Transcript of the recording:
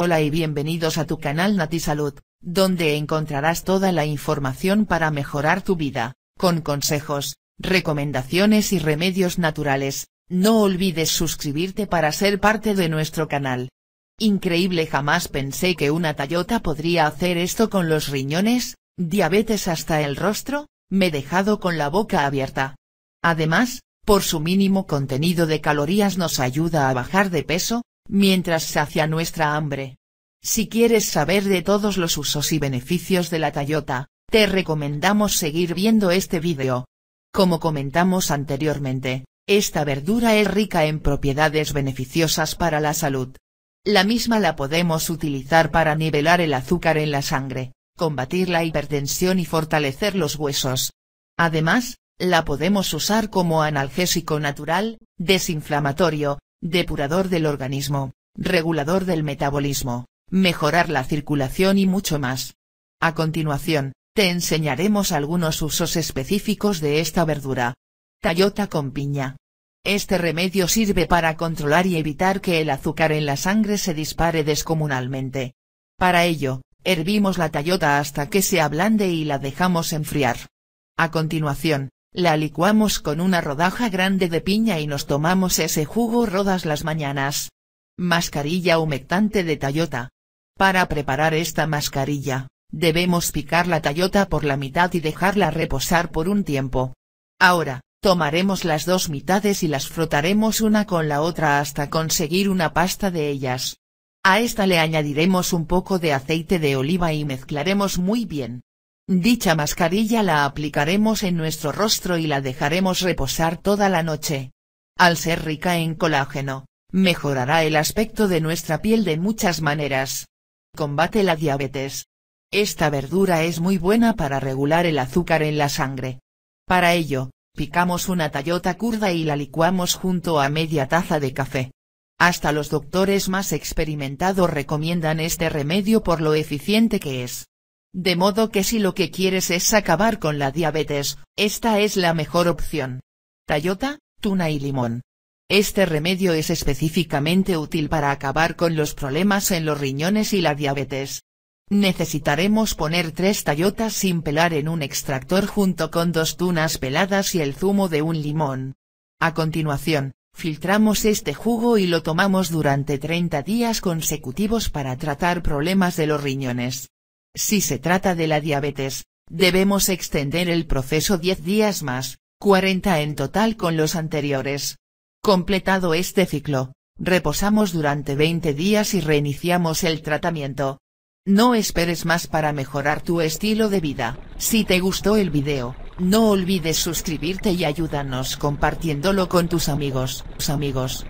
Hola y bienvenidos a tu canal NatiSalud, Salud, donde encontrarás toda la información para mejorar tu vida, con consejos, recomendaciones y remedios naturales, no olvides suscribirte para ser parte de nuestro canal. Increíble jamás pensé que una Toyota podría hacer esto con los riñones, diabetes hasta el rostro, me he dejado con la boca abierta. Además, por su mínimo contenido de calorías nos ayuda a bajar de peso, mientras sacia nuestra hambre. Si quieres saber de todos los usos y beneficios de la tallota, te recomendamos seguir viendo este vídeo. Como comentamos anteriormente, esta verdura es rica en propiedades beneficiosas para la salud. La misma la podemos utilizar para nivelar el azúcar en la sangre, combatir la hipertensión y fortalecer los huesos. Además, la podemos usar como analgésico natural, desinflamatorio, depurador del organismo, regulador del metabolismo, mejorar la circulación y mucho más. A continuación, te enseñaremos algunos usos específicos de esta verdura. Tayota con piña. Este remedio sirve para controlar y evitar que el azúcar en la sangre se dispare descomunalmente. Para ello, hervimos la tallota hasta que se ablande y la dejamos enfriar. A continuación, la licuamos con una rodaja grande de piña y nos tomamos ese jugo rodas las mañanas. Mascarilla humectante de tallota. Para preparar esta mascarilla, debemos picar la tallota por la mitad y dejarla reposar por un tiempo. Ahora, tomaremos las dos mitades y las frotaremos una con la otra hasta conseguir una pasta de ellas. A esta le añadiremos un poco de aceite de oliva y mezclaremos muy bien. Dicha mascarilla la aplicaremos en nuestro rostro y la dejaremos reposar toda la noche. Al ser rica en colágeno, mejorará el aspecto de nuestra piel de muchas maneras. Combate la diabetes. Esta verdura es muy buena para regular el azúcar en la sangre. Para ello, picamos una tallota curda y la licuamos junto a media taza de café. Hasta los doctores más experimentados recomiendan este remedio por lo eficiente que es. De modo que si lo que quieres es acabar con la diabetes, esta es la mejor opción. Tayota, tuna y limón. Este remedio es específicamente útil para acabar con los problemas en los riñones y la diabetes. Necesitaremos poner tres tallotas sin pelar en un extractor junto con dos tunas peladas y el zumo de un limón. A continuación, filtramos este jugo y lo tomamos durante 30 días consecutivos para tratar problemas de los riñones. Si se trata de la diabetes, debemos extender el proceso 10 días más, 40 en total con los anteriores. Completado este ciclo, reposamos durante 20 días y reiniciamos el tratamiento. No esperes más para mejorar tu estilo de vida. Si te gustó el video, no olvides suscribirte y ayúdanos compartiéndolo con tus amigos, amigos.